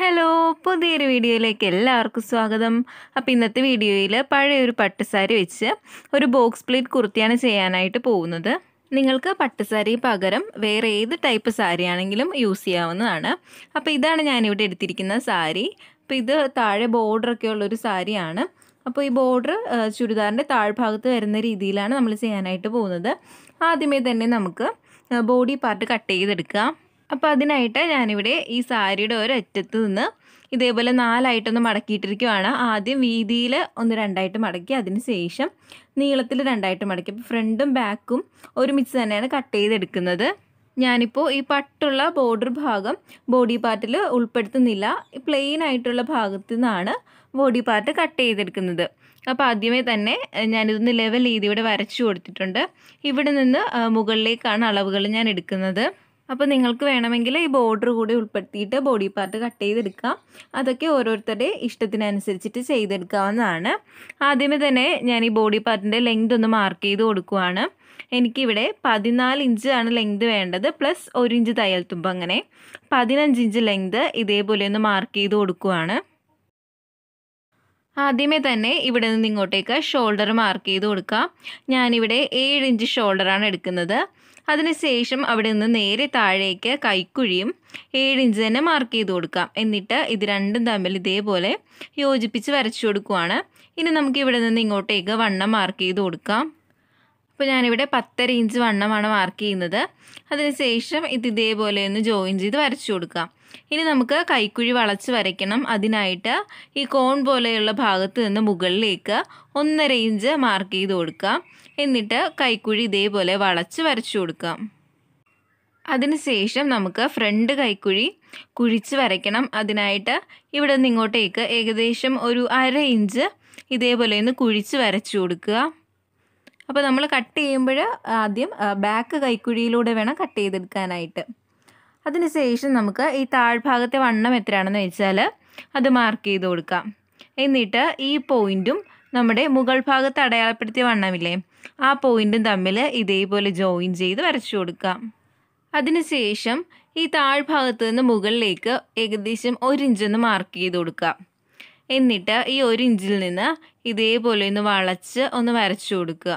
hello പുതിയൊരു വീഡിയോയിലേക്ക് എല്ലാവർക്കും സ്വാഗതം അപ്പോൾ ഇന്നത്തെ വീഡിയോയിൽ പഴയൊരു പട്ടുസാരി വെച്ച് ഒരു ബോക്സ് പ്ലേറ്റ് കുർത്തിയാണ് ചെയ്യാനായിട്ട് പോകുന്നത് നിങ്ങൾക്ക് പട്ടുസാരി പകരം വേറെ ഏത് ടൈപ്പ് സാരിയാണെങ്കിലും യൂസ് ചെയ്യാവുന്നതാണ് അപ്പോൾ ഇതാണ് ഞാനിവിടെ എടുത്തിരിക്കുന്ന സാരി അപ്പോൾ ഇത് താഴെ ബോർഡറൊക്കെ ഉള്ളൊരു സാരിയാണ് അപ്പോൾ ഈ ബോർഡർ ചുരിദാറിൻ്റെ താഴ്ഭാഗത്ത് വരുന്ന രീതിയിലാണ് നമ്മൾ ചെയ്യാനായിട്ട് പോകുന്നത് ആദ്യമേ തന്നെ നമുക്ക് ബോഡി പാർട്ട് കട്ട് ചെയ്തെടുക്കാം അപ്പോൾ അതിനായിട്ട് ഞാനിവിടെ ഈ സാരിയുടെ ഒരറ്റത്ത് നിന്ന് ഇതേപോലെ നാലായിട്ടൊന്ന് മടക്കിയിട്ടിരിക്കുവാണ് ആദ്യം വീതിയിൽ ഒന്ന് രണ്ടായിട്ട് മടക്കി അതിന് ശേഷം നീളത്തിൽ രണ്ടായിട്ട് മടക്കി അപ്പോൾ ഫ്രണ്ടും ബാക്കും ഒരുമിച്ച് തന്നെയാണ് കട്ട് ചെയ്തെടുക്കുന്നത് ഞാനിപ്പോൾ ഈ പട്ടുള്ള ബോർഡർ ഭാഗം ബോഡി പാർട്ടിൽ ഉൾപ്പെടുത്തുന്നില്ല പ്ലെയിൻ ആയിട്ടുള്ള ഭാഗത്തു നിന്നാണ് ബോഡി പാർട്ട് കട്ട് ചെയ്തെടുക്കുന്നത് അപ്പോൾ ആദ്യമേ തന്നെ ഞാനിതൊന്ന് ലെവൽ രീതി ഇവിടെ വരച്ചു കൊടുത്തിട്ടുണ്ട് ഇവിടെ നിന്ന് മുകളിലേക്കാണ് അളവുകൾ ഞാൻ എടുക്കുന്നത് അപ്പോൾ നിങ്ങൾക്ക് വേണമെങ്കിൽ ഈ ബോർഡർ കൂടി ഉൾപ്പെടുത്തിയിട്ട് ബോഡി പാർട്ട് കട്ട് ചെയ്തെടുക്കാം അതൊക്കെ ഓരോരുത്തരുടെ ഇഷ്ടത്തിനനുസരിച്ചിട്ട് ചെയ്തെടുക്കാവുന്നതാണ് ആദ്യമേ തന്നെ ഞാൻ ഈ ബോഡി പാർട്ടിൻ്റെ ലെങ്ത് ഒന്ന് മാർക്ക് ചെയ്ത് കൊടുക്കുവാണ് എനിക്കിവിടെ പതിനാല് ആണ് ലെങ്ത് വേണ്ടത് പ്ലസ് ഒരു ഇഞ്ച് തയ്യൽ തുമ്പ് അങ്ങനെ പതിനഞ്ച് ഇഞ്ച് ലെങ്ത് ഇതേപോലെ ഒന്ന് മാർക്ക് ചെയ്ത് കൊടുക്കുവാണ് ആദ്യമേ തന്നെ ഇവിടെ നിന്ന് ഇങ്ങോട്ടേക്ക് ഷോൾഡർ മാർക്ക് ചെയ്ത് കൊടുക്കാം ഞാനിവിടെ ഏഴ് ഇഞ്ച് ഷോൾഡറാണ് എടുക്കുന്നത് അതിനുശേഷം അവിടെ നിന്ന് നേരെ താഴേക്ക് കൈക്കുഴിയും ഏഴ് ഇഞ്ച് തന്നെ മാർക്ക് ചെയ്ത് കൊടുക്കാം എന്നിട്ട് ഇത് രണ്ടും തമ്മിൽ ഇതേപോലെ യോജിപ്പിച്ച് വരച്ചു കൊടുക്കുവാണ് ഇനി നമുക്ക് ഇവിടെ നിന്ന് ഇങ്ങോട്ടേക്ക് വണ്ണം മാർക്ക് ചെയ്ത് കൊടുക്കാം അപ്പോൾ ഞാനിവിടെ പത്തര ഇഞ്ച് വണ്ണമാണ് മാർക്ക് ചെയ്യുന്നത് അതിനുശേഷം ഇത് ഇതേപോലെ ഒന്ന് ജോയിൻ ചെയ്ത് വരച്ചു കൊടുക്കാം ഇനി നമുക്ക് കൈക്കുഴി വളച്ച് വരയ്ക്കണം അതിനായിട്ട് ഈ കോൺ പോലെയുള്ള ഭാഗത്ത് നിന്ന് മുകളിലേക്ക് ഒന്നര ഇഞ്ച് മാർക്ക് ചെയ്ത് കൊടുക്കാം എന്നിട്ട് കൈക്കുഴി ഇതേപോലെ വളച്ച് വരച്ചു കൊടുക്കാം അതിനുശേഷം നമുക്ക് ഫ്രണ്ട് കൈക്കുഴി കുഴിച്ച് വരയ്ക്കണം അതിനായിട്ട് ഇവിടെ നിന്ന് ഇങ്ങോട്ടേക്ക് ഏകദേശം ഒരു അര ഇഞ്ച് ഇതേപോലെ ഒന്ന് കുഴിച്ച് വരച്ചു കൊടുക്കുക അപ്പോൾ നമ്മൾ കട്ട് ചെയ്യുമ്പോൾ ആദ്യം ബാക്ക് കൈക്കുഴിയിലൂടെ വേണം കട്ട് ചെയ്തെടുക്കാനായിട്ട് അതിനുശേഷം നമുക്ക് ഈ താഴ്ഭാഗത്തെ വണ്ണം എത്രയാണെന്ന് വെച്ചാൽ അത് മാർക്ക് ചെയ്ത് കൊടുക്കാം എന്നിട്ട് ഈ പോയിൻറ്റും നമ്മുടെ മുകൾ ഭാഗത്ത് അടയാളപ്പെടുത്തിയ വണ്ണമില്ലേ ആ പോയിൻറ്റും തമ്മിൽ ഇതേപോലെ ജോയിൻ ചെയ്ത് വരച്ചു കൊടുക്കാം അതിനുശേഷം ഈ താഴ്ഭാഗത്ത് നിന്ന് മുകളിലേക്ക് ഏകദേശം ഒരു ഇഞ്ചൊന്ന് മാർക്ക് ചെയ്ത് കൊടുക്കാം എന്നിട്ട് ഈ ഒരു ഇഞ്ചിൽ നിന്ന് ഇതേപോലെ ഒന്ന് വളച്ച് ഒന്ന് വരച്ചു കൊടുക്കുക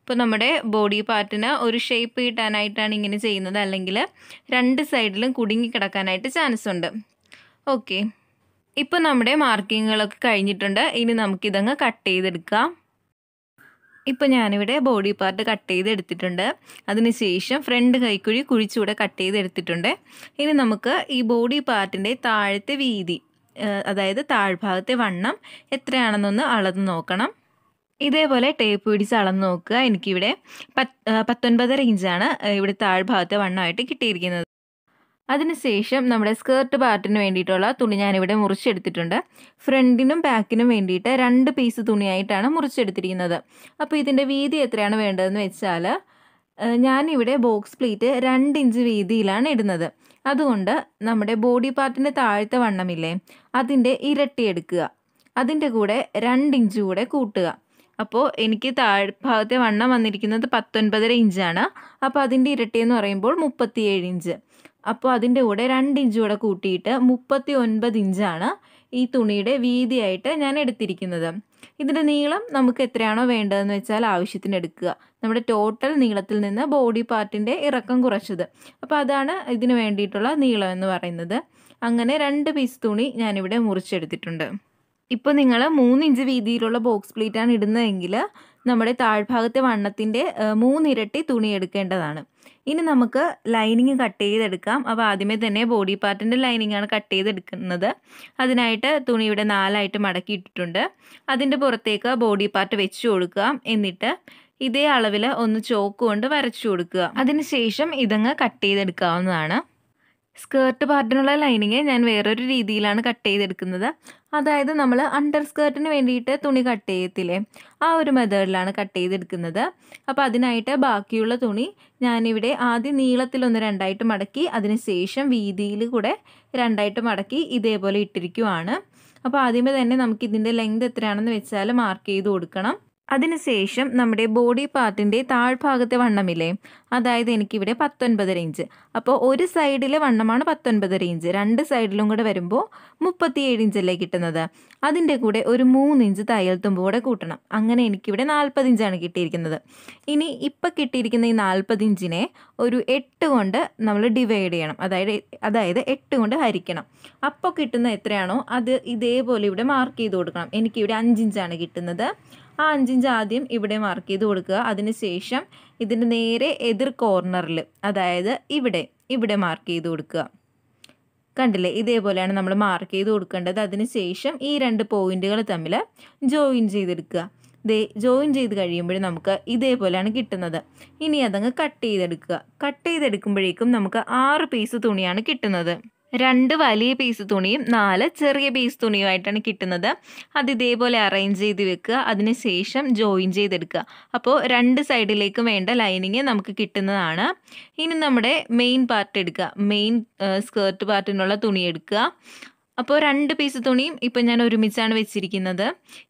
അപ്പോൾ നമ്മുടെ ബോഡി പാർട്ടിന് ഒരു ഷേപ്പ് കിട്ടാനായിട്ടാണ് ഇങ്ങനെ ചെയ്യുന്നത് അല്ലെങ്കിൽ രണ്ട് സൈഡിലും കുടുങ്ങി കിടക്കാനായിട്ട് ചാൻസ് ഉണ്ട് ഓക്കെ ഇപ്പോൾ നമ്മുടെ മാർക്കിങ്ങുകളൊക്കെ കഴിഞ്ഞിട്ടുണ്ട് ഇനി നമുക്കിതങ്ങ് കട്ട് ചെയ്തെടുക്കാം ഇപ്പോൾ ഞാനിവിടെ ബോഡി പാർട്ട് കട്ട് ചെയ്ത് എടുത്തിട്ടുണ്ട് അതിനുശേഷം ഫ്രണ്ട് കൈക്കുഴി കുഴിച്ചുകൂടെ കട്ട് ചെയ്ത് എടുത്തിട്ടുണ്ട് ഇനി നമുക്ക് ഈ ബോഡി പാർട്ടിൻ്റെ താഴത്തെ വീതി അതായത് താഴ്ഭാഗത്തെ വണ്ണം എത്രയാണെന്നൊന്ന് അളന്ന് നോക്കണം ഇതേപോലെ ടേപ്പ് പിടിച്ച് അളന്ന് നോക്കുക എനിക്കിവിടെ പത്ത് പത്തൊൻപതര ഇഞ്ചാണ് ഇവിടെ താഴ്ഭാഗത്തെ വണ്ണമായിട്ട് കിട്ടിയിരിക്കുന്നത് അതിനുശേഷം നമ്മുടെ സ്കേർട്ട് പാർട്ടിന് വേണ്ടിയിട്ടുള്ള തുണി ഞാനിവിടെ മുറിച്ചെടുത്തിട്ടുണ്ട് ഫ്രണ്ടിനും ബാക്കിനും വേണ്ടിയിട്ട് രണ്ട് പീസ് തുണിയായിട്ടാണ് മുറിച്ചെടുത്തിരിക്കുന്നത് അപ്പോൾ ഇതിൻ്റെ വീതി എത്രയാണ് വേണ്ടതെന്ന് വെച്ചാൽ ഞാനിവിടെ ബോക്സ് പ്ലേറ്റ് രണ്ട് ഇഞ്ച് വീതിയിലാണ് ഇടുന്നത് അതുകൊണ്ട് നമ്മുടെ ബോഡി പാർട്ടിൻ്റെ താഴത്തെ വണ്ണമില്ലേ അതിൻ്റെ ഇരട്ടി എടുക്കുക അതിൻ്റെ കൂടെ രണ്ട് ഇഞ്ച് കൂടെ കൂട്ടുക അപ്പോൾ എനിക്ക് ഭാഗത്തെ വണ്ണം വന്നിരിക്കുന്നത് പത്തൊൻപതര ഇഞ്ചാണ് അപ്പോൾ അതിൻ്റെ ഇരട്ടി എന്ന് പറയുമ്പോൾ മുപ്പത്തിയേഴ് ഇഞ്ച് അപ്പോൾ അതിൻ്റെ കൂടെ രണ്ട് ഇഞ്ച് കൂടെ കൂട്ടിയിട്ട് മുപ്പത്തി ഒൻപത് ഇഞ്ചാണ് ഈ തുണിയുടെ വീതിയായിട്ട് ഞാൻ എടുത്തിരിക്കുന്നത് ഇതിൻ്റെ നീളം നമുക്ക് എത്രയാണോ വേണ്ടതെന്ന് വെച്ചാൽ ആവശ്യത്തിന് എടുക്കുക നമ്മുടെ ടോട്ടൽ നീളത്തിൽ നിന്ന് ബോഡി പാർട്ടിൻ്റെ ഇറക്കം കുറച്ചത് അപ്പോൾ അതാണ് ഇതിന് വേണ്ടിയിട്ടുള്ള നീളം എന്ന് പറയുന്നത് അങ്ങനെ രണ്ട് പീസ് തുണി ഞാനിവിടെ മുറിച്ചെടുത്തിട്ടുണ്ട് ഇപ്പോൾ നിങ്ങൾ മൂന്ന് ഇഞ്ച് വീതിയിലുള്ള ബോക്സ് പ്ലേറ്റാണ് ഇടുന്നതെങ്കിൽ നമ്മുടെ താഴ്ഭാഗത്തെ വണ്ണത്തിൻ്റെ മൂന്നിരട്ടി തുണി എടുക്കേണ്ടതാണ് ഇനി നമുക്ക് ലൈനിങ് കട്ട് ചെയ്തെടുക്കാം അപ്പോൾ ആദ്യമേ തന്നെ ബോഡി പാർട്ടിൻ്റെ ലൈനിങ്ങാണ് കട്ട് ചെയ്തെടുക്കുന്നത് അതിനായിട്ട് തുണി ഇവിടെ നാലായിട്ട് മടക്കി ഇട്ടിട്ടുണ്ട് അതിൻ്റെ പുറത്തേക്ക് ബോഡി പാർട്ട് വെച്ച് കൊടുക്കുക എന്നിട്ട് ഇതേ അളവിൽ ഒന്ന് ചോക്ക് കൊണ്ട് വരച്ചു കൊടുക്കുക അതിനുശേഷം ഇതങ്ങ് കട്ട് ചെയ്തെടുക്കാവുന്നതാണ് സ്കേർട്ട് പാർട്ടിനുള്ള ലൈനിങ് ഞാൻ വേറൊരു രീതിയിലാണ് കട്ട് ചെയ്തെടുക്കുന്നത് അതായത് നമ്മൾ അണ്ടർ സ്കേർട്ടിന് വേണ്ടിയിട്ട് തുണി കട്ട് ചെയ്യത്തില്ലേ ആ ഒരു മെത്തേഡിലാണ് കട്ട് ചെയ്തെടുക്കുന്നത് അപ്പോൾ അതിനായിട്ട് ബാക്കിയുള്ള തുണി ഞാനിവിടെ ആദ്യം നീളത്തിലൊന്ന് രണ്ടായിട്ട് മടക്കി ശേഷം വീതിയിൽ കൂടെ രണ്ടായിട്ട് മടക്കി ഇതേപോലെ ഇട്ടിരിക്കുവാണ് അപ്പോൾ ആദ്യമേ തന്നെ നമുക്ക് ലെങ്ത് എത്രയാണെന്ന് വെച്ചാൽ മാർക്ക് ചെയ്ത് കൊടുക്കണം അതിനുശേഷം നമ്മുടെ ബോഡി പാർട്ടിൻ്റെ താഴ്ഭാഗത്തെ വണ്ണമില്ലേ അതായത് എനിക്കിവിടെ പത്തൊൻപത് ഇഞ്ച് അപ്പോൾ ഒരു സൈഡിലെ വണ്ണമാണ് പത്തൊൻപത് ഇഞ്ച് രണ്ട് സൈഡിലും കൂടെ വരുമ്പോൾ മുപ്പത്തിയേഴ് ഇഞ്ചല്ലേ കിട്ടുന്നത് അതിൻ്റെ കൂടെ ഒരു മൂന്ന് ഇഞ്ച് തയ്യൽ തുമ്പ് കൂടെ കൂട്ടണം അങ്ങനെ എനിക്കിവിടെ നാൽപ്പത് ഇഞ്ചാണ് കിട്ടിയിരിക്കുന്നത് ഇനി ഇപ്പം കിട്ടിയിരിക്കുന്ന ഈ നാൽപ്പത് ഇഞ്ചിനെ ഒരു എട്ട് കൊണ്ട് നമ്മൾ ഡിവൈഡ് ചെയ്യണം അതായത് അതായത് എട്ട് കൊണ്ട് ഹരിക്കണം അപ്പോൾ കിട്ടുന്ന എത്രയാണോ അത് ഇതേപോലെ ഇവിടെ മാർക്ക് ചെയ്ത് കൊടുക്കണം എനിക്കിവിടെ അഞ്ചിഞ്ചാണ് കിട്ടുന്നത് ആ അഞ്ചിഞ്ച് ആദ്യം ഇവിടെ മാർക്ക് ചെയ്ത് കൊടുക്കുക അതിനുശേഷം ഇതിന് നേരെ എതിർ കോർണറിൽ അതായത് ഇവിടെ ഇവിടെ മാർക്ക് ചെയ്ത് കൊടുക്കുക കണ്ടില്ലേ ഇതേപോലെയാണ് നമ്മൾ മാർക്ക് ചെയ്ത് കൊടുക്കേണ്ടത് അതിനുശേഷം ഈ രണ്ട് പോയിന്റുകൾ തമ്മിൽ ജോയിൻ ചെയ്തെടുക്കുക ദേ ജോയിൻ ചെയ്ത് കഴിയുമ്പോൾ നമുക്ക് ഇതേപോലെയാണ് കിട്ടുന്നത് ഇനി അതങ്ങ് കട്ട് ചെയ്തെടുക്കുക കട്ട് ചെയ്തെടുക്കുമ്പോഴേക്കും നമുക്ക് ആറ് പീസ് തുണിയാണ് കിട്ടുന്നത് രണ്ട് വലിയ പീസ് തുണിയും നാല് ചെറിയ പീസ് തുണിയുമായിട്ടാണ് കിട്ടുന്നത് അത് ഇതേപോലെ അറേഞ്ച് ചെയ്ത് വെക്കുക അതിനുശേഷം ജോയിൻ ചെയ്തെടുക്കുക അപ്പോൾ രണ്ട് സൈഡിലേക്കും വേണ്ട ലൈനിങ് നമുക്ക് കിട്ടുന്നതാണ് ഇനി നമ്മുടെ മെയിൻ പാർട്ട് എടുക്കുക മെയിൻ സ്കേർട്ട് പാർട്ടിനുള്ള തുണി എടുക്കുക അപ്പോൾ രണ്ട് പീസ് തുണിയും ഇപ്പം ഞാൻ ഒരുമിച്ചാണ് വെച്ചിരിക്കുന്നത്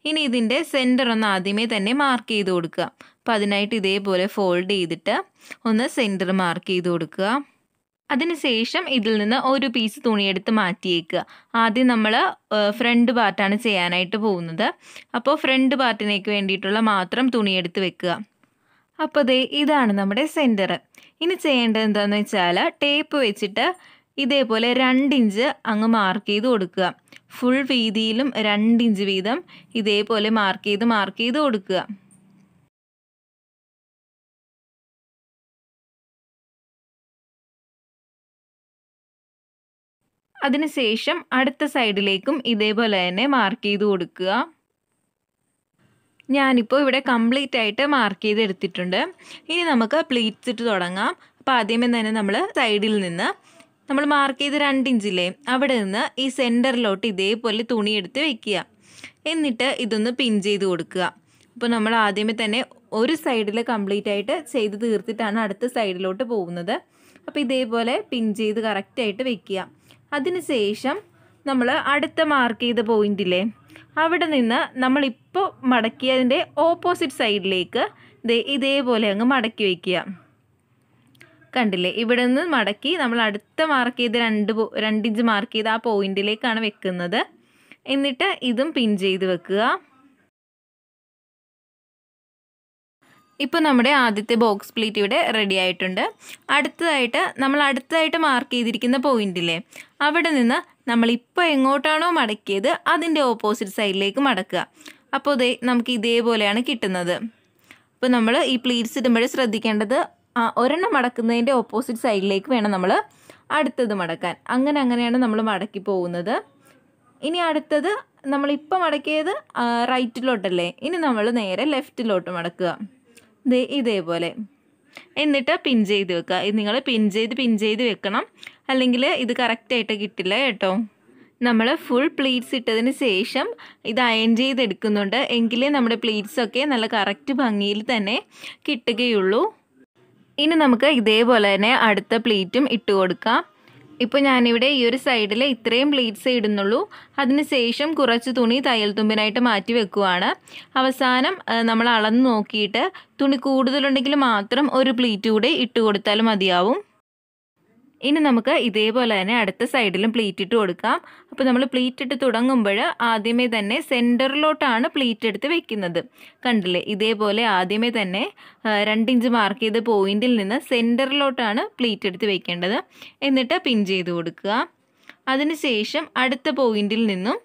ഇനി ഇതിൻ്റെ സെൻറ്റർ ഒന്ന് ആദ്യമേ തന്നെ മാർക്ക് ചെയ്ത് കൊടുക്കുക അപ്പോൾ അതിനായിട്ട് ഇതേപോലെ ഫോൾഡ് ചെയ്തിട്ട് ഒന്ന് സെൻറ്റർ മാർക്ക് ചെയ്ത് കൊടുക്കുക അതിനുശേഷം ഇതിൽ നിന്ന് ഒരു പീസ് തുണിയെടുത്ത് മാറ്റിയേക്കുക ആദ്യം നമ്മൾ ഫ്രണ്ട് പാർട്ടാണ് ചെയ്യാനായിട്ട് പോകുന്നത് അപ്പോൾ ഫ്രണ്ട് പാർട്ടിനേക്ക് വേണ്ടിയിട്ടുള്ള മാത്രം തുണിയെടുത്ത് വെക്കുക അപ്പോൾ ദേ ഇതാണ് നമ്മുടെ സെൻറ്റർ ഇനി ചെയ്യേണ്ടത് എന്താണെന്ന് വെച്ചാൽ ടേപ്പ് വെച്ചിട്ട് ഇതേപോലെ രണ്ടിഞ്ച് അങ്ങ് മാർക്ക് ചെയ്ത് കൊടുക്കുക ഫുൾ വീതിയിലും രണ്ടിഞ്ച് വീതം ഇതേപോലെ മാർക്ക് ചെയ്ത് മാർക്ക് ചെയ്ത് കൊടുക്കുക അതിനുശേഷം അടുത്ത സൈഡിലേക്കും ഇതേപോലെ തന്നെ മാർക്ക് ചെയ്ത് കൊടുക്കുക ഞാനിപ്പോൾ ഇവിടെ കംപ്ലീറ്റ് ആയിട്ട് മാർക്ക് ചെയ്തെടുത്തിട്ടുണ്ട് എടുത്തിട്ടുണ്ട് ഇനി നമുക്ക് പ്ലീറ്റ്സ് ഇട്ട് തുടങ്ങാം അപ്പോൾ ആദ്യമേ തന്നെ നമ്മൾ സൈഡിൽ നിന്ന് നമ്മൾ മാർക്ക് ചെയ്ത് രണ്ട് ഇഞ്ചില്ലേ അവിടെ നിന്ന് ഈ സെൻറ്ററിലോട്ട് ഇതേപോലെ തുണിയെടുത്ത് വെക്കുക എന്നിട്ട് ഇതൊന്ന് പിൻ ചെയ്ത് കൊടുക്കുക അപ്പോൾ നമ്മൾ ആദ്യമേ തന്നെ ഒരു സൈഡിൽ കംപ്ലീറ്റ് ആയിട്ട് ചെയ്ത് തീർത്തിട്ടാണ് അടുത്ത സൈഡിലോട്ട് പോകുന്നത് അപ്പോൾ ഇതേപോലെ പിൻ ചെയ്ത് കറക്റ്റായിട്ട് വെക്കുക അതിനുശേഷം നമ്മൾ അടുത്ത മാർക്ക് ചെയ്ത പോയിന്റില്ലേ അവിടെ നിന്ന് നമ്മളിപ്പോൾ മടക്കിയതിൻ്റെ ഓപ്പോസിറ്റ് സൈഡിലേക്ക് ഇതേപോലെ അങ്ങ് മടക്കി വയ്ക്കുക കണ്ടില്ലേ ഇവിടെ നിന്ന് മടക്കി നമ്മൾ അടുത്ത മാർക്ക് ചെയ്ത് രണ്ട് രണ്ടിഞ്ച് മാർക്ക് ചെയ്ത് ആ പോയിന്റിലേക്കാണ് വെക്കുന്നത് എന്നിട്ട് ഇതും പിൻ ചെയ്ത് വെക്കുക ഇപ്പോൾ നമ്മുടെ ആദ്യത്തെ ബോക്സ് പ്ലീറ്റ് ഇവിടെ റെഡി ആയിട്ടുണ്ട് അടുത്തതായിട്ട് നമ്മൾ അടുത്തതായിട്ട് മാർക്ക് ചെയ്തിരിക്കുന്ന പോയിന്റില്ലേ അവിടെ നിന്ന് നമ്മൾ ഇപ്പോൾ എങ്ങോട്ടാണോ മടക്കിയത് അതിൻ്റെ ഓപ്പോസിറ്റ് സൈഡിലേക്ക് മടക്കുക അപ്പോൾ ഇതേ നമുക്ക് ഇതേപോലെയാണ് കിട്ടുന്നത് അപ്പോൾ നമ്മൾ ഈ പ്ലീറ്റ്സ് ഇടുമ്പോൾ ശ്രദ്ധിക്കേണ്ടത് ഒരെണ്ണം മടക്കുന്നതിൻ്റെ ഓപ്പോസിറ്റ് സൈഡിലേക്ക് വേണം നമ്മൾ അടുത്തത് മടക്കാൻ അങ്ങനെ അങ്ങനെയാണ് നമ്മൾ മടക്കി പോകുന്നത് ഇനി അടുത്തത് നമ്മളിപ്പോൾ മടക്കിയത് റൈറ്റിലോട്ടല്ലേ ഇനി നമ്മൾ നേരെ ലെഫ്റ്റിലോട്ട് മടക്കുക ദേ ഇതേപോലെ എന്നിട്ട് പിൻ ചെയ്ത് വെക്കുക ഇത് നിങ്ങൾ പിൻ ചെയ്ത് പിൻ ചെയ്ത് വെക്കണം അല്ലെങ്കിൽ ഇത് കറക്റ്റായിട്ട് കിട്ടില്ല കേട്ടോ നമ്മൾ ഫുൾ പ്ലീറ്റ്സ് ഇട്ടതിന് ശേഷം ഇത് അയൺ ചെയ്തെടുക്കുന്നുണ്ട് എങ്കിലേ നമ്മുടെ പ്ലീറ്റ്സൊക്കെ നല്ല കറക്റ്റ് ഭംഗിയിൽ തന്നെ കിട്ടുകയുള്ളൂ ഇനി നമുക്ക് ഇതേപോലെ തന്നെ അടുത്ത പ്ലീറ്റും ഇട്ട് കൊടുക്കാം ഇപ്പോൾ ഞാനിവിടെ ഈ ഒരു സൈഡിൽ ഇത്രയും പ്ലീറ്റ്സ് ഇടുന്നുള്ളൂ ശേഷം കുറച്ച് തുണി തയ്യൽ തുമ്പിനായിട്ട് മാറ്റി വെക്കുവാണ് അവസാനം നമ്മൾ അളന്ന് നോക്കിയിട്ട് തുണി കൂടുതലുണ്ടെങ്കിൽ മാത്രം ഒരു പ്ലീറ്റ് കൂടെ ഇട്ട് കൊടുത്താൽ മതിയാവും ഇനി നമുക്ക് ഇതേപോലെ തന്നെ അടുത്ത സൈഡിലും പ്ലീറ്റ് ഇട്ട് കൊടുക്കാം അപ്പോൾ നമ്മൾ പ്ലീറ്റ് ഇട്ട് തുടങ്ങുമ്പോൾ ആദ്യമേ തന്നെ സെൻറ്ററിലോട്ടാണ് പ്ലീറ്റ് എടുത്ത് വെക്കുന്നത് കണ്ടില്ലേ ഇതേപോലെ ആദ്യമേ തന്നെ രണ്ടിഞ്ച് മാർക്ക് ചെയ്ത പോയിന്റിൽ നിന്ന് സെൻറ്ററിലോട്ടാണ് പ്ലീറ്റ് എടുത്ത് വെക്കേണ്ടത് എന്നിട്ട് പിൻ ചെയ്ത് കൊടുക്കുക അതിനുശേഷം അടുത്ത പോയിന്റിൽ നിന്നും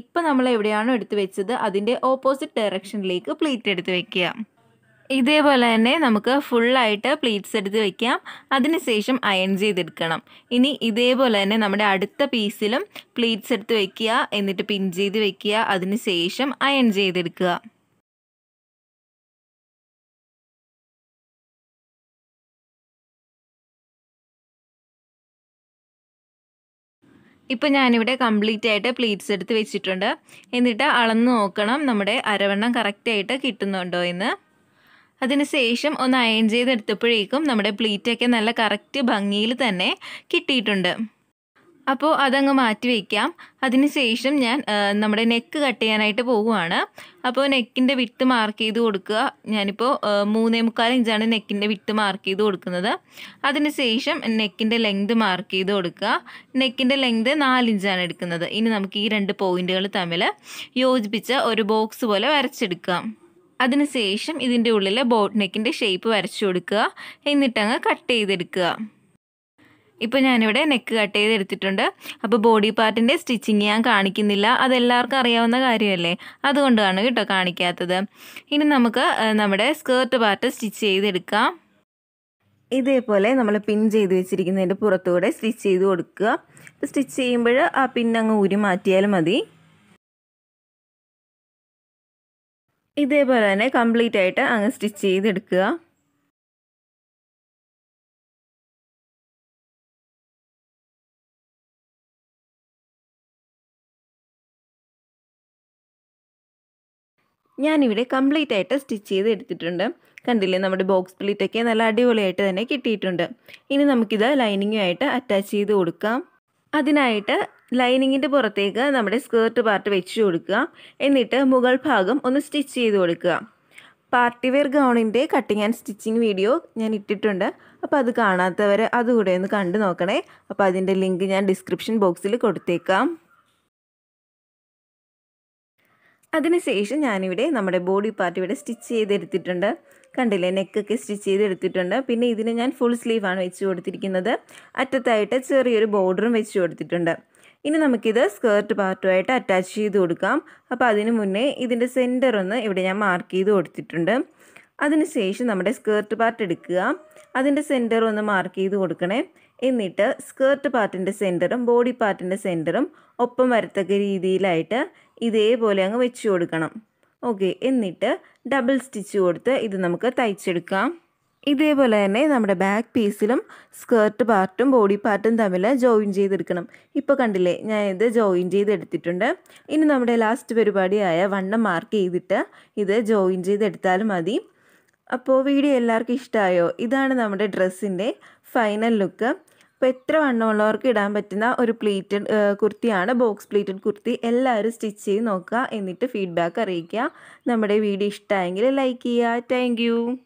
ഇപ്പം നമ്മൾ എവിടെയാണോ എടുത്ത് വെച്ചത് അതിൻ്റെ ഓപ്പോസിറ്റ് ഡയറക്ഷനിലേക്ക് പ്ലീറ്റ് എടുത്ത് വെക്കുക ഇതേപോലെ തന്നെ നമുക്ക് ഫുള്ളായിട്ട് പ്ലീറ്റ്സ് എടുത്ത് വെക്കാം അതിനുശേഷം അയൺ ചെയ്തെടുക്കണം ഇനി ഇതേപോലെ തന്നെ നമ്മുടെ അടുത്ത പീസിലും പ്ലീറ്റ്സ് എടുത്ത് വെക്കുക എന്നിട്ട് പിൻ ചെയ്ത് വെക്കുക അതിനുശേഷം അയൺ ചെയ്തെടുക്കുക ഇപ്പം ഞാനിവിടെ കംപ്ലീറ്റ് ആയിട്ട് പ്ലീറ്റ്സ് എടുത്ത് വെച്ചിട്ടുണ്ട് എന്നിട്ട് അളന്ന് നോക്കണം നമ്മുടെ അരവണ്ണം കറക്റ്റായിട്ട് കിട്ടുന്നുണ്ടോ എന്ന് അതിന് ശേഷം ഒന്ന് അയൺ ചെയ്തെടുത്തപ്പോഴേക്കും നമ്മുടെ പ്ലീറ്റൊക്കെ നല്ല കറക്റ്റ് ഭംഗിയിൽ തന്നെ കിട്ടിയിട്ടുണ്ട് അപ്പോൾ അതങ്ങ് മാറ്റി വയ്ക്കാം അതിനുശേഷം ഞാൻ നമ്മുടെ നെക്ക് കട്ട് ചെയ്യാനായിട്ട് പോവുകയാണ് അപ്പോൾ നെക്കിൻ്റെ വിത്ത് മാർക്ക് ചെയ്ത് കൊടുക്കുക ഞാനിപ്പോൾ മൂന്നേ മുക്കാൽ ഇഞ്ചാണ് നെക്കിൻ്റെ വിത്ത് മാർക്ക് ചെയ്ത് കൊടുക്കുന്നത് അതിനുശേഷം നെക്കിൻ്റെ ലെങ്ത് മാർക്ക് ചെയ്ത് കൊടുക്കുക നെക്കിൻ്റെ ലെങ്ത് നാലിഞ്ചാണ് എടുക്കുന്നത് ഇനി നമുക്ക് ഈ രണ്ട് പോയിൻറ്റുകൾ തമ്മിൽ യോജിപ്പിച്ച ഒരു ബോക്സ് പോലെ വരച്ചെടുക്കാം അതിനുശേഷം ഇതിൻ്റെ ഉള്ളിലെ ബോട്ട് ഷേപ്പ് വരച്ചു കൊടുക്കുക എന്നിട്ടങ്ങ് കട്ട് ചെയ്തെടുക്കുക ഇപ്പോൾ ഞാനിവിടെ നെക്ക് കട്ട് ചെയ്തെടുത്തിട്ടുണ്ട് അപ്പോൾ ബോഡി പാർട്ടിൻ്റെ സ്റ്റിച്ചിങ് ഞാൻ കാണിക്കുന്നില്ല അതെല്ലാവർക്കും അറിയാവുന്ന കാര്യമല്ലേ അതുകൊണ്ടാണ് കേട്ടോ കാണിക്കാത്തത് ഇനി നമുക്ക് നമ്മുടെ സ്കേർട്ട് പാർട്ട് സ്റ്റിച്ച് ചെയ്തെടുക്കാം ഇതേപോലെ നമ്മൾ പിൻ ചെയ്ത് വെച്ചിരിക്കുന്നതിൻ്റെ പുറത്തുകൂടെ സ്റ്റിച്ച് ചെയ്ത് കൊടുക്കുക സ്റ്റിച്ച് ചെയ്യുമ്പോൾ ആ പിൻ ഊരി മാറ്റിയാൽ മതി ഇതേപോലെ തന്നെ കംപ്ലീറ്റ് ആയിട്ട് അങ്ങ് സ്റ്റിച്ച് ചെയ്തെടുക്കുക ഞാനിവിടെ കംപ്ലീറ്റ് ആയിട്ട് സ്റ്റിച്ച് ചെയ്ത് എടുത്തിട്ടുണ്ട് കണ്ടില്ലേ നമ്മുടെ ബോക്സ് പ്ലീറ്റൊക്കെ നല്ല അടിപൊളിയായിട്ട് തന്നെ കിട്ടിയിട്ടുണ്ട് ഇനി നമുക്കിത് ലൈനിങ്ങുമായിട്ട് അറ്റാച്ച് ചെയ്ത് കൊടുക്കാം അതിനായിട്ട് ലൈനിങ്ങിൻ്റെ പുറത്തേക്ക് നമ്മുടെ സ്കേർട്ട് പാർട്ട് വെച്ച് കൊടുക്കുക എന്നിട്ട് മുകൾ ഭാഗം ഒന്ന് സ്റ്റിച്ച് ചെയ്ത് കൊടുക്കുക പാർട്ടി വെയർ ഗൗണിൻ്റെ കട്ടിങ് ആൻഡ് സ്റ്റിച്ചിങ് വീഡിയോ ഞാൻ ഇട്ടിട്ടുണ്ട് അപ്പോൾ അത് കാണാത്തവർ അതുകൂടെ ഒന്ന് കണ്ടു നോക്കണേ അപ്പോൾ അതിൻ്റെ ലിങ്ക് ഞാൻ ഡിസ്ക്രിപ്ഷൻ ബോക്സിൽ കൊടുത്തേക്കാം അതിനുശേഷം ഞാനിവിടെ നമ്മുടെ ബോഡി പാർട്ട് ഇവിടെ സ്റ്റിച്ച് ചെയ്തെടുത്തിട്ടുണ്ട് കണ്ടില്ലേ നെക്കൊക്കെ സ്റ്റിച്ച് ചെയ്തെടുത്തിട്ടുണ്ട് പിന്നെ ഇതിന് ഞാൻ ഫുൾ സ്ലീവാണ് വെച്ച് കൊടുത്തിരിക്കുന്നത് അറ്റത്തായിട്ട് ചെറിയൊരു ബോർഡറും വെച്ച് കൊടുത്തിട്ടുണ്ട് ഇനി നമുക്കിത് സ്കേർട്ട് പാർട്ടുമായിട്ട് അറ്റാച്ച് ചെയ്ത് കൊടുക്കാം അപ്പോൾ അതിന് മുന്നേ ഇതിൻ്റെ സെൻറ്റർ ഒന്ന് ഇവിടെ ഞാൻ മാർക്ക് ചെയ്ത് കൊടുത്തിട്ടുണ്ട് അതിനുശേഷം നമ്മുടെ സ്കേർട്ട് പാർട്ട് എടുക്കുക അതിൻ്റെ സെൻറ്റർ ഒന്ന് മാർക്ക് ചെയ്ത് കൊടുക്കണേ എന്നിട്ട് സ്കേർട്ട് പാർട്ടിൻ്റെ സെൻറ്ററും ബോഡി പാർട്ടിൻ്റെ സെൻറ്ററും ഒപ്പം വരത്തക്ക രീതിയിലായിട്ട് ഇതേപോലെ അങ്ങ് വെച്ച് കൊടുക്കണം ഓക്കെ എന്നിട്ട് ഡബിൾ സ്റ്റിച്ച് കൊടുത്ത് ഇത് നമുക്ക് തയ്ച്ചെടുക്കാം ഇതേപോലെ തന്നെ നമ്മുടെ ബാക്ക് പീസിലും സ്കേർട്ട് പാർട്ടും ബോഡി പാർട്ടും തമ്മിൽ ജോയിൻ ചെയ്തെടുക്കണം ഇപ്പോൾ കണ്ടില്ലേ ഞാൻ ഇത് ജോയിൻ ചെയ്തെടുത്തിട്ടുണ്ട് ഇനി നമ്മുടെ ലാസ്റ്റ് പരിപാടിയായ വണ്ണം മാർക്ക് ചെയ്തിട്ട് ഇത് ജോയിൻ ചെയ്തെടുത്താൽ മതി അപ്പോൾ വീഡിയോ എല്ലാവർക്കും ഇഷ്ടമായോ ഇതാണ് നമ്മുടെ ഡ്രസ്സിൻ്റെ ഫൈനൽ ലുക്ക് അപ്പോൾ എത്ര വണ്ണമുള്ളവർക്ക് ഇടാൻ പറ്റുന്ന ഒരു പ്ലീറ്റഡ് കുർത്തിയാണ് ബോക്സ് പ്ലീറ്റഡ് കുർത്തി എല്ലാവരും സ്റ്റിച്ച് ചെയ്ത് നോക്കുക എന്നിട്ട് ഫീഡ്ബാക്ക് അറിയിക്കുക നമ്മുടെ വീഡിയോ ഇഷ്ടമായെങ്കിൽ ലൈക്ക് ചെയ്യുക താങ്ക്